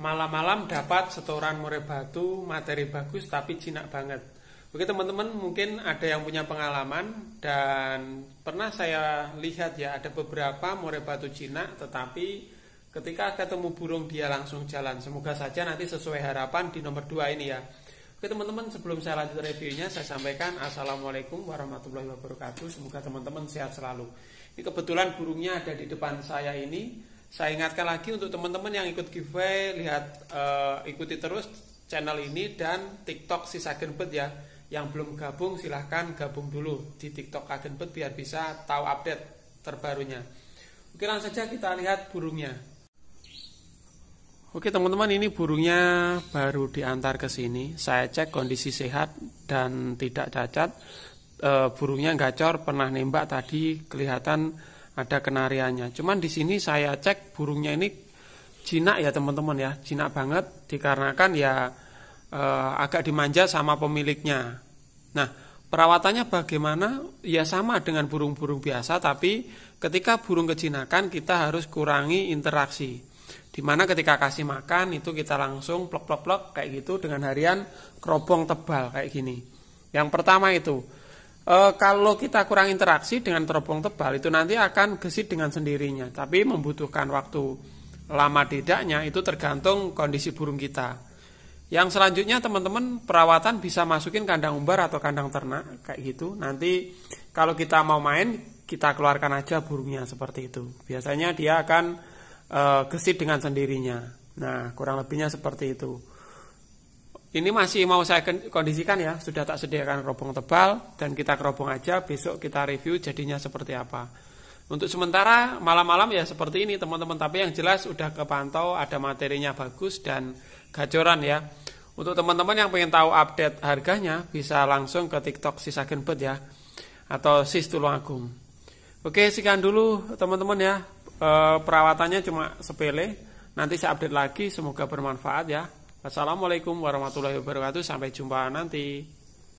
malam-malam dapat setoran murai batu, materi bagus tapi jinak banget. Oke teman-teman, mungkin ada yang punya pengalaman dan pernah saya lihat ya ada beberapa murai batu jinak tetapi ketika ketemu burung dia langsung jalan. Semoga saja nanti sesuai harapan di nomor 2 ini ya. Oke teman-teman, sebelum saya lanjut reviewnya, saya sampaikan Assalamualaikum warahmatullahi wabarakatuh. Semoga teman-teman sehat selalu. Ini kebetulan burungnya ada di depan saya ini saya ingatkan lagi untuk teman-teman yang ikut giveaway lihat uh, ikuti terus channel ini dan TikTok si Sagenbet ya yang belum gabung silahkan gabung dulu di TikTok Sagenbet biar bisa tahu update terbarunya oke langsung saja kita lihat burungnya oke teman-teman ini burungnya baru diantar ke sini saya cek kondisi sehat dan tidak cacat e, burungnya gacor pernah nembak tadi kelihatan ada kenariannya. Cuman di sini saya cek burungnya ini jinak ya teman-teman ya, jinak banget dikarenakan ya e, agak dimanja sama pemiliknya. Nah, perawatannya bagaimana? Ya sama dengan burung-burung biasa tapi ketika burung kejinakan kita harus kurangi interaksi. Dimana ketika kasih makan itu kita langsung plok-plok-plok kayak gitu dengan harian kerobong tebal kayak gini. Yang pertama itu e, kalau kita kurang interaksi dengan teropong tebal itu nanti akan gesit dengan sendirinya tapi membutuhkan waktu lama tidaknya itu tergantung kondisi burung kita yang selanjutnya teman-teman perawatan bisa masukin kandang umbar atau kandang ternak kayak gitu nanti kalau kita mau main kita keluarkan aja burungnya seperti itu biasanya dia akan e, gesit dengan sendirinya nah kurang lebihnya seperti itu ini masih mau saya kondisikan ya, sudah tak sediakan kerobong tebal dan kita kerobong aja, besok kita review jadinya seperti apa. Untuk sementara malam-malam ya seperti ini teman-teman, tapi yang jelas udah kepantau ada materinya bagus dan gacoran ya. Untuk teman-teman yang pengen tahu update harganya bisa langsung ke TikTok Sis ya atau Sis Tulung Agung. Oke, sekian dulu teman-teman ya. Eh, perawatannya cuma sepele. Nanti saya update lagi semoga bermanfaat ya. Assalamualaikum warahmatullahi wabarakatuh. Sampai jumpa nanti.